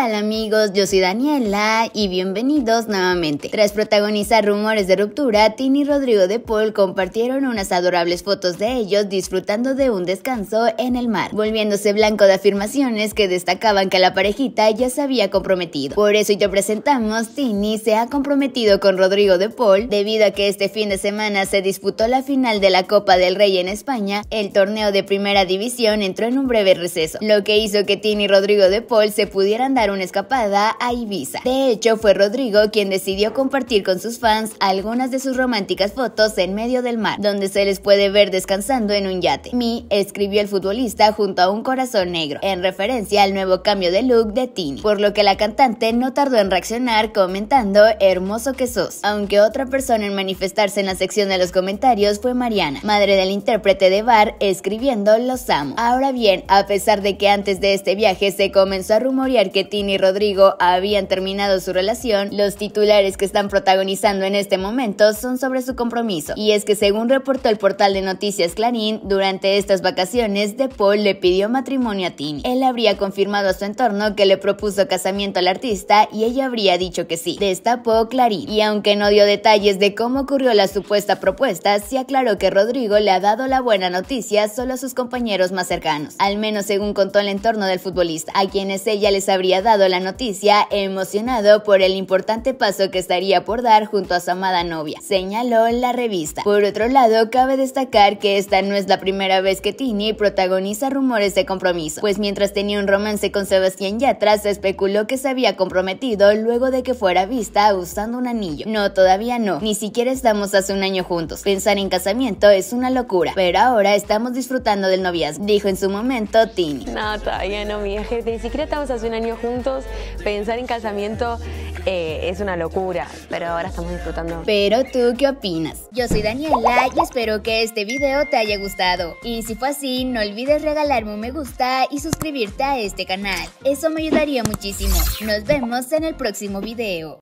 Hola amigos? Yo soy Daniela y bienvenidos nuevamente. Tras protagonizar Rumores de Ruptura, Tini y Rodrigo de Paul compartieron unas adorables fotos de ellos disfrutando de un descanso en el mar, volviéndose blanco de afirmaciones que destacaban que la parejita ya se había comprometido. Por eso yo presentamos, Tini se ha comprometido con Rodrigo de Paul debido a que este fin de semana se disputó la final de la Copa del Rey en España, el torneo de primera división entró en un breve receso, lo que hizo que Tini y Rodrigo de Paul se pudieran dar una escapada a Ibiza. De hecho, fue Rodrigo quien decidió compartir con sus fans algunas de sus románticas fotos en medio del mar, donde se les puede ver descansando en un yate. Mi escribió el futbolista junto a un corazón negro, en referencia al nuevo cambio de look de Tini, por lo que la cantante no tardó en reaccionar comentando hermoso que sos, aunque otra persona en manifestarse en la sección de los comentarios fue Mariana, madre del intérprete de Bar, escribiendo los amo. Ahora bien, a pesar de que antes de este viaje se comenzó a rumorear que Tini y Rodrigo habían terminado su relación, los titulares que están protagonizando en este momento son sobre su compromiso. Y es que según reportó el portal de noticias Clarín, durante estas vacaciones, De Paul le pidió matrimonio a Tini. Él habría confirmado a su entorno que le propuso casamiento al artista y ella habría dicho que sí. Destapó Clarín. Y aunque no dio detalles de cómo ocurrió la supuesta propuesta, se aclaró que Rodrigo le ha dado la buena noticia solo a sus compañeros más cercanos. Al menos según contó el entorno del futbolista, a quienes ella les habría dado la noticia, emocionado por el importante paso que estaría por dar junto a su amada novia, señaló la revista. Por otro lado, cabe destacar que esta no es la primera vez que Tini protagoniza rumores de compromiso, pues mientras tenía un romance con Sebastián Yatra, se especuló que se había comprometido luego de que fuera vista usando un anillo. No, todavía no, ni siquiera estamos hace un año juntos. Pensar en casamiento es una locura, pero ahora estamos disfrutando del noviazgo, dijo en su momento Tini. No, todavía no, mi hija, ni siquiera estamos hace un año juntos Pensar en casamiento eh, es una locura, pero ahora estamos disfrutando. Pero tú, ¿qué opinas? Yo soy Daniela y espero que este video te haya gustado. Y si fue así, no olvides regalarme un me gusta y suscribirte a este canal. Eso me ayudaría muchísimo. Nos vemos en el próximo video.